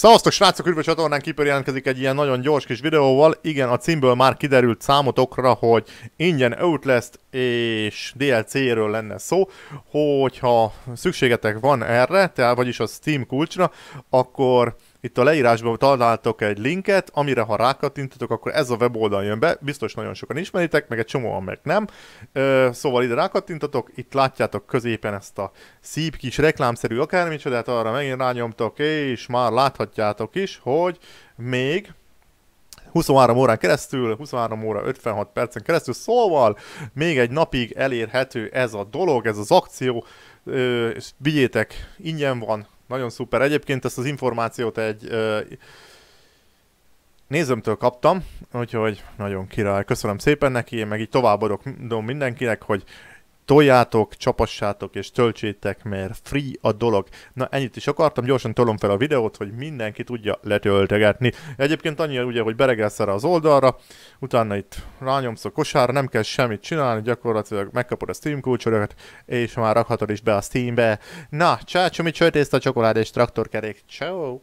Szavaztok srácok, üdv a csatornán kipör jelentkezik egy ilyen nagyon gyors kis videóval. Igen, a címből már kiderült számotokra, hogy ingyen Outlast és DLC-ről lenne szó. Hogyha szükségetek van erre, tehát vagyis a Steam kulcsra, akkor itt a leírásban találtok egy linket, amire ha rákattintotok, akkor ez a weboldal jön be, biztos nagyon sokan ismeritek, meg egy csomóan meg nem. Szóval ide rákattintotok, itt látjátok középen ezt a szép kis reklámszerű akármicsodát, arra megint rányomtok, és már láthatjátok is, hogy még 23 órán keresztül, 23 óra 56 percen keresztül, szóval még egy napig elérhető ez a dolog, ez az akció, vigyétek, ingyen van, nagyon szuper. Egyébként ezt az információt egy ö, nézőmtől kaptam, úgyhogy nagyon király. Köszönöm szépen neki, én meg így továbbadok mindenkinek, hogy toljátok, csapassátok és töltsétek, mert free a dolog. Na ennyit is akartam, gyorsan tolom fel a videót, hogy mindenki tudja letöltegetni. Egyébként annyi ugye, hogy beregelsz erre az oldalra, utána itt rányomsz a kosárra, nem kell semmit csinálni, gyakorlatilag megkapod a Steam kulcsodokat, és már rakhatod is be a Steambe. Na, csácsom, mit csörtészt a csokoládés traktorkerék. Ciao!